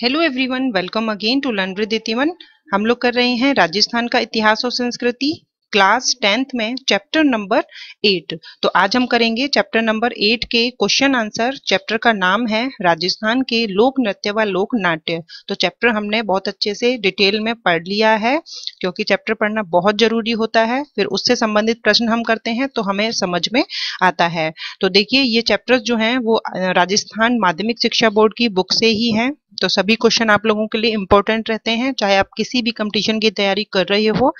hello everyone welcome again to learn with इतिवन हम लोग कर रहे हैं राजस्थान का इतिहास और संस्कृति क्लास टेंथ में चैप्टर नंबर एट तो आज हम करेंगे चैप्टर नंबर एट के क्वेश्चन आंसर चैप्टर का नाम है राजस्थान के लोक नृत्य व लोक नाट्य तो चैप्टर हमने बहुत अच्छे से डिटेल में पढ़ लिया है क्योंकि चैप्टर पढ़ना बहुत जरूरी होता है फिर उससे संबंधित प्रश्न हम करते हैं तो हमें समझ में आता है तो देखिए ये चैप्टर जो है वो राजस्थान माध्यमिक शिक्षा बोर्ड की बुक से ही है तो सभी क्वेश्चन आप लोगों के लिए इंपॉर्टेंट रहते हैं चाहे आप किसी भी कंपटीशन की तैयारी कर रहे हो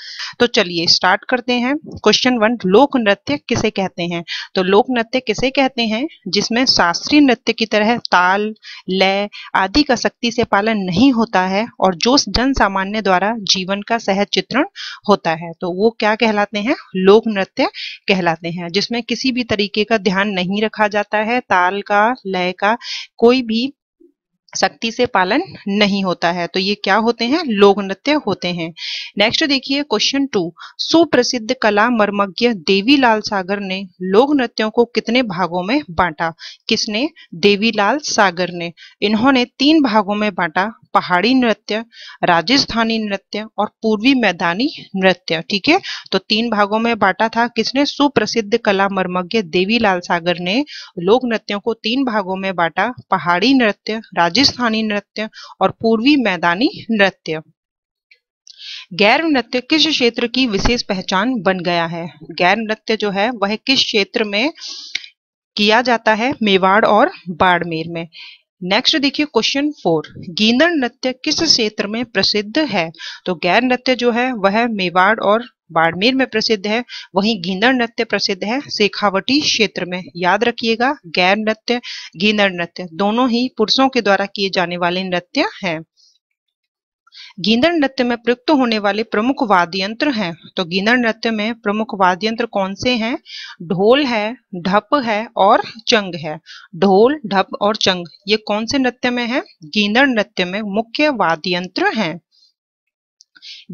तो चलिए स्टार्ट करते हैं क्वेश्चन वन लोक नृत्य किसे कहते हैं तो लोक नृत्य किसे कहते हैं जिसमें शास्त्रीय नृत्य की तरह ताल लय आदि का सख्ती से पालन नहीं होता है और जो जन सामान्य द्वारा जीवन का सहज चित्रण होता है तो वो क्या कहलाते हैं लोक नृत्य कहलाते हैं जिसमें किसी भी तरीके का ध्यान नहीं रखा जाता है ताल का लय का कोई भी सख्ती से पालन नहीं होता है तो ये क्या होते हैं लोक नृत्य होते हैं नेक्स्ट देखिए क्वेश्चन टू सुप्रसिद्ध कला मर्मज्ञ देवीलाल सागर ने लोक नृत्यों को कितने भागों में बांटा किसने देवीलाल सागर ने इन्होंने तीन भागों में बांटा पहाड़ी नृत्य राजस्थानी नृत्य और पूर्वी मैदानी नृत्य ठीक है तो तीन भागों में बांटा था किसने सुप्रसिद्ध कला मर्मज्ञ देवीलाल सागर ने लोक नृत्यों को तीन भागों में बांटा पहाड़ी नृत्य राजस्थानी नृत्य और पूर्वी मैदानी नृत्य गैर नृत्य किस क्षेत्र की विशेष पहचान बन गया है गैर नृत्य जो है वह किस क्षेत्र में किया जाता है मेवाड़ और बाड़मेर में नेक्स्ट देखिए क्वेश्चन फोर गींदड़ नृत्य किस क्षेत्र में प्रसिद्ध है तो गैर नृत्य जो है वह मेवाड़ और बाड़मेर में प्रसिद्ध है वहीं गींदड़ नृत्य प्रसिद्ध है शेखावटी क्षेत्र में याद रखिएगा गैर नृत्य गींदड़ नृत्य दोनों ही पुरुषों के द्वारा किए जाने वाले नृत्य हैं गींदड़ नृत्य में प्रयुक्त होने वाले प्रमुख यंत्र हैं तो गींदड़ नृत्य में प्रमुख वाद्य यंत्र कौन से हैं ढोल है ढप है और चंग है ढोल ढप और चंग ये कौन से नृत्य में है गींदड़ नृत्य में मुख्य वाद्य यंत्र हैं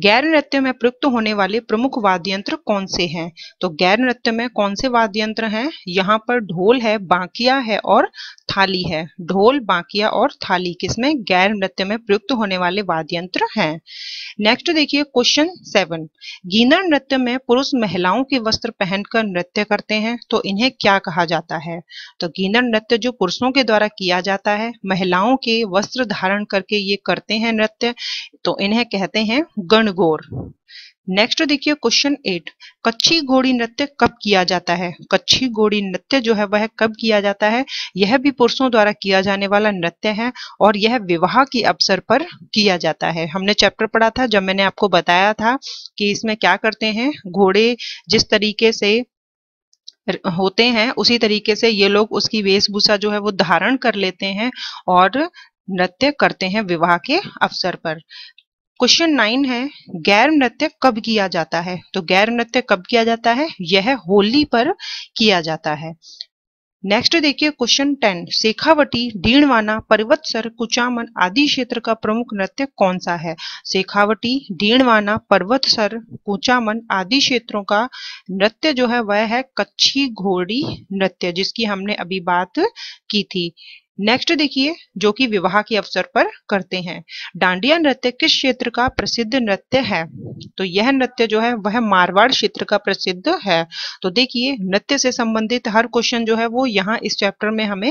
गैर नृत्य में प्रयुक्त होने वाले प्रमुख वाद्य यंत्र कौन से हैं तो गैर नृत्य में कौन से वाद्य यंत्र हैं यहाँ पर ढोल है बांकिया है और थाली है ढोल बांकिया और थाली किसमें गैर नृत्य में प्रयुक्त होने वाले वाद्य यंत्र हैं नेक्स्ट देखिए क्वेश्चन सेवन गीनर नृत्य में पुरुष महिलाओं के वस्त्र पहनकर नृत्य करते हैं तो इन्हें क्या कहा जाता है तो गीनर नृत्य जो पुरुषों के द्वारा किया जाता है महिलाओं के वस्त्र धारण करके ये करते हैं नृत्य तो इन्हें कहते हैं गण रणगोर नेक्स्ट देखिए क्वेश्चन एट कच्ची घोड़ी नृत्य कब किया जाता है कच्ची घोड़ी नृत्य जो है वह कब किया जाता है यह भी पुरुषों द्वारा किया जाने वाला नृत्य है और यह विवाह के अवसर पर किया जाता है हमने चैप्टर पढ़ा था जब मैंने आपको बताया था कि इसमें क्या करते हैं घोड़े जिस तरीके से होते हैं उसी तरीके से ये लोग उसकी वेशभूषा जो है वो धारण कर लेते हैं और नृत्य करते हैं विवाह के अवसर पर क्वेश्चन नाइन है गैर नृत्य कब किया जाता है तो गैर नृत्य कब किया जाता है यह होली पर किया जाता है नेक्स्ट देखिए क्वेश्चन टेन शेखावटी डीणवाना पर्वतसर कुचामन आदि क्षेत्र का प्रमुख नृत्य कौन सा है शेखावटी डीणवाना पर्वतसर कुचामन आदि क्षेत्रों का नृत्य जो है वह है कच्छी घोड़ी नृत्य जिसकी हमने अभी बात की थी नेक्स्ट देखिए जो कि विवाह के अवसर पर करते हैं डांडिया नृत्य किस क्षेत्र का प्रसिद्ध नृत्य है तो यह नृत्य जो है वह मारवाड़ क्षेत्र का प्रसिद्ध है तो देखिए नृत्य से संबंधित हर क्वेश्चन जो है वो यहाँ इस चैप्टर में हमें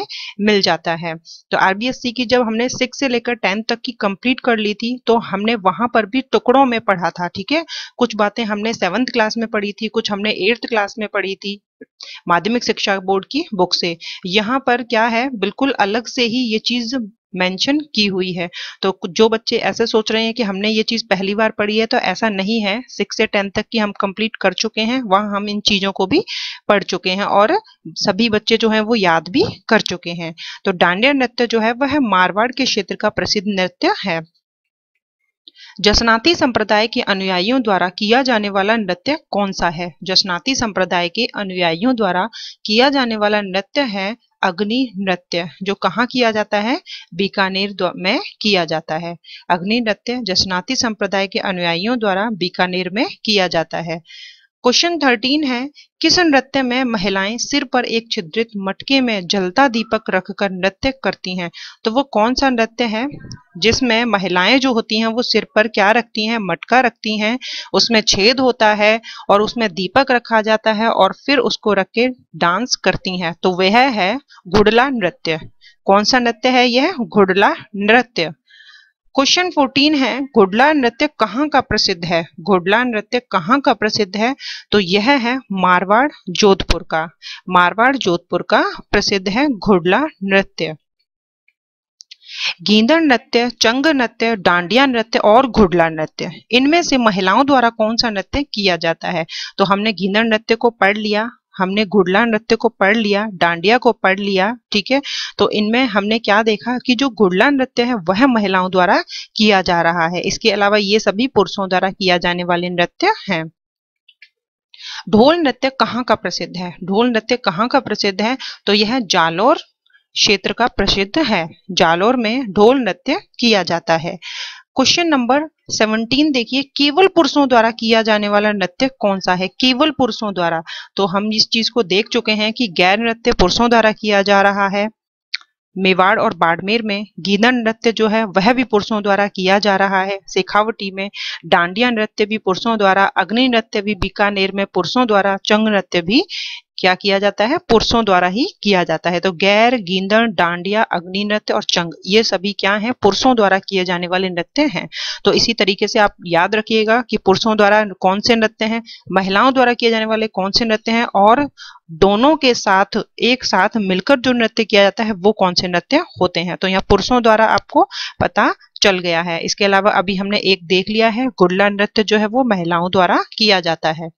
मिल जाता है तो आरबीएससी की जब हमने सिक्स से लेकर टेंथ तक की कंप्लीट कर ली थी तो हमने वहां पर भी टुकड़ों में पढ़ा था ठीक है कुछ बातें हमने सेवंथ क्लास में पढ़ी थी कुछ हमने एट्थ क्लास में पढ़ी थी माध्यमिक शिक्षा बोर्ड की बुक से यहाँ पर क्या है बिल्कुल अलग से ही ये चीज मेंशन की हुई है तो जो बच्चे ऐसे सोच रहे हैं कि हमने ये चीज़ पहली बार पढ़ी है तो ऐसा नहीं है सिक्स से टेंथ तक की हम कंप्लीट कर चुके हैं वहां हम इन चीज़ों को भी पढ़ चुके हैं और सभी बच्चे जो हैं वो याद भी कर चुके हैं तो डांडिया नृत्य जो है वह मारवाड़ के क्षेत्र का प्रसिद्ध नृत्य है जसनाती संप्रदाय के अनुयायियों द्वारा किया जाने वाला नृत्य कौन सा है जसनाती संप्रदाय के अनुयायियों द्वारा किया जाने वाला नृत्य है अग्नि नृत्य जो कहाँ किया जाता है बीकानेर में किया जाता है अग्नि नृत्य जसनाती संप्रदाय के अनुयायियों द्वारा बीकानेर में किया जाता है क्वेश्चन थर्टीन है किस नृत्य में महिलाएं सिर पर एक छिद्रित मटके में जलता दीपक रखकर नृत्य करती हैं तो वो कौन सा नृत्य है जिसमें महिलाएं जो होती हैं वो सिर पर क्या रखती हैं मटका रखती हैं उसमें छेद होता है और उसमें दीपक रखा जाता है और फिर उसको रख के डांस करती हैं तो वह है घुड़ला नृत्य कौन सा नृत्य है यह घुड़ला नृत्य क्वेश्चन 14 है गुडला नृत्य कहाँ का प्रसिद्ध है गुडला नृत्य कहाँ का प्रसिद्ध है तो यह है मारवाड़ जोधपुर का मारवाड़ जोधपुर का प्रसिद्ध है गुडला नृत्य गेंदर नृत्य चंग नृत्य डांडिया नृत्य और घुडला नृत्य इनमें से महिलाओं द्वारा कौन सा नृत्य किया जाता है तो हमने गेंदर नृत्य को पढ़ लिया हमने घुड़ला नृत्य को पढ़ लिया डांडिया को पढ़ लिया ठीक है तो इनमें हमने क्या देखा कि जो घुड़ला नृत्य है वह महिलाओं द्वारा किया जा रहा है इसके अलावा ये सभी पुरुषों द्वारा किया जाने वाले नृत्य है ढोल नृत्य कहाँ का प्रसिद्ध है ढोल नृत्य कहाँ का प्रसिद्ध है तो यह जालोर क्षेत्र का प्रसिद्ध है जालोर में ढोल नृत्य किया जाता है क्वेश्चन नंबर सेवनटीन देखिए केवल पुरुषों द्वारा किया जाने वाला नृत्य कौन सा है केवल पुरुषों द्वारा तो हम इस चीज को देख चुके हैं कि गैर नृत्य पुरुषों द्वारा किया जा रहा है मेवाड़ और बाड़मेर में गीदन नृत्य जो है वह भी पुरुषों द्वारा किया जा रहा है शेखावटी में डांडिया नृत्य भी पुरुषों द्वारा अग्नि नृत्य भी बीकानेर में पुरुषों द्वारा चंग नृत्य भी क्या किया जाता है पुरुषों द्वारा ही किया जाता है तो गैर गींदण डांडिया अग्नि नृत्य और चंग ये सभी क्या है पुरुषों द्वारा किए जाने वाले नृत्य हैं तो इसी तरीके से आप याद रखिएगा कि पुरुषों द्वारा कौन से नृत्य हैं महिलाओं द्वारा किए जाने वाले कौन से नृत्य हैं और दोनों के साथ एक साथ मिलकर जो नृत्य किया जाता है वो कौन से नृत्य होते हैं तो यहाँ पुरुषों द्वारा आपको पता चल गया है इसके अलावा अभी हमने एक देख लिया है गुड़ला नृत्य जो है वो महिलाओं द्वारा किया जाता है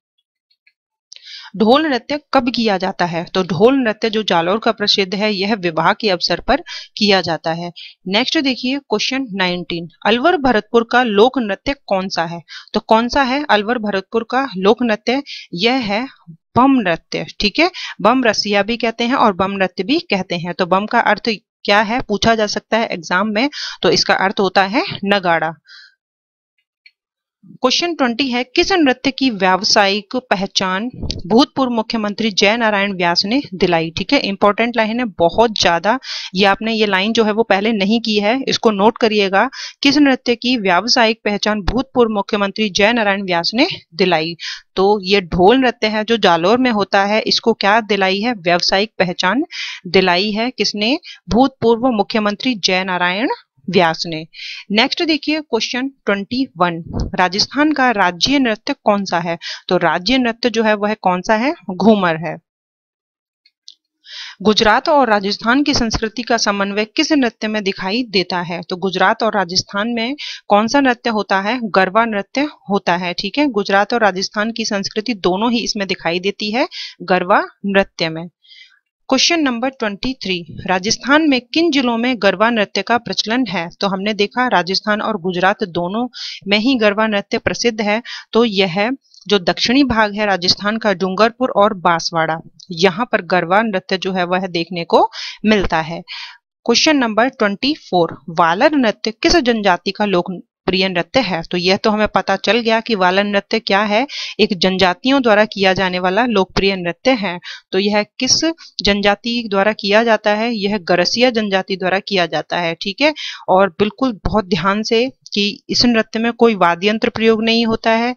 ढोल नृत्य कब किया जाता है तो ढोल नृत्य जो जालौर का प्रसिद्ध है यह विवाह के अवसर पर किया जाता है नेक्स्ट देखिए क्वेश्चन 19 अलवर भरतपुर का लोक नृत्य कौन सा है तो कौन सा है अलवर भरतपुर का लोक नृत्य यह है बम नृत्य ठीक है बम रसिया भी कहते हैं और बम नृत्य भी कहते हैं तो बम का अर्थ क्या है पूछा जा सकता है एग्जाम में तो इसका अर्थ होता है नगाड़ा क्वेश्चन ट्वेंटी है किस नृत्य की व्यावसायिक पहचान भूतपूर्व मुख्यमंत्री जय नारायण व्यास ने दिलाई ठीक है इंपॉर्टेंट लाइन है बहुत ज्यादा ये आपने ये लाइन जो है वो पहले नहीं की है इसको नोट करिएगा किस नृत्य की व्यावसायिक पहचान भूतपूर्व मुख्यमंत्री जय नारायण व्यास ने दिलाई तो ये ढोल नृत्य है जो जालोर में होता है इसको क्या दिलाई है व्यावसायिक पहचान दिलाई है किसने भूतपूर्व मुख्यमंत्री जय नारायण व्यास ने नेक्स्ट देखिए क्वेश्चन ट्वेंटी वन राजस्थान का राज्य नृत्य कौन सा है तो राज्य नृत्य जो है वह कौन सा है घूमर है गुजरात और राजस्थान की संस्कृति का समन्वय किस नृत्य में दिखाई देता है तो गुजरात और राजस्थान में कौन सा नृत्य होता है गरबा नृत्य होता है ठीक है गुजरात और राजस्थान की संस्कृति दोनों ही इसमें दिखाई देती है गरबा नृत्य में क्वेश्चन नंबर 23 राजस्थान में किन जिलों में गरबा नृत्य का प्रचलन है तो हमने देखा राजस्थान और गुजरात दोनों में ही गरबा नृत्य प्रसिद्ध है तो यह जो दक्षिणी भाग है राजस्थान का डूंगरपुर और बांसवाड़ा यहाँ पर गरबा नृत्य जो है वह देखने को मिलता है क्वेश्चन नंबर 24 वालर नृत्य किस जनजाति का लोक प्रिय नृत्य है तो यह तो हमें पता चल गया कि वालन नृत्य क्या है एक जनजातियों द्वारा किया जाने वाला लोकप्रिय नृत्य है तो यह किस जनजाति द्वारा किया जाता है यह गरसिया जनजाति द्वारा किया जाता है ठीक है और बिल्कुल बहुत ध्यान से कि इस नृत्य में कोई वाद्य यंत्र प्रयोग नहीं होता है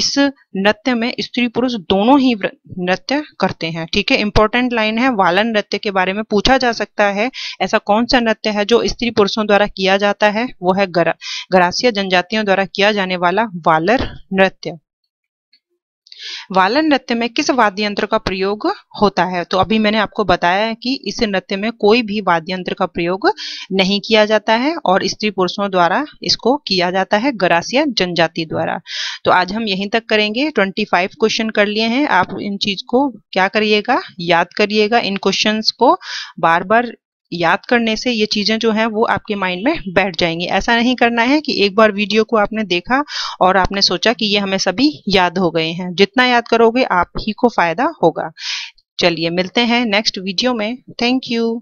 इस नृत्य में स्त्री पुरुष दोनों ही नृत्य करते हैं ठीक है इंपॉर्टेंट लाइन है वालन नृत्य के बारे में पूछा जा सकता है ऐसा कौन सा नृत्य है जो स्त्री पुरुषों द्वारा किया जाता है वो है गरा गरासिया जनजातियों द्वारा किया जाने वाला वालर नृत्य वालन नृत्य में किस वाद्य यंत्र का प्रयोग होता है तो अभी मैंने आपको बताया है कि इस नृत्य में कोई भी वाद्य यंत्र का प्रयोग नहीं किया जाता है और स्त्री पुरुषों द्वारा इसको किया जाता है गरासिया जनजाति द्वारा तो आज हम यहीं तक करेंगे ट्वेंटी फाइव क्वेश्चन कर लिए हैं आप इन चीज को क्या करिएगा याद करिएगा इन क्वेश्चन को बार बार याद करने से ये चीज़ें जो हैं वो आपके माइंड में बैठ जाएंगी ऐसा नहीं करना है कि एक बार वीडियो को आपने देखा और आपने सोचा कि ये हमें सभी याद हो गए हैं जितना याद करोगे आप ही को फायदा होगा चलिए मिलते हैं नेक्स्ट वीडियो में थैंक यू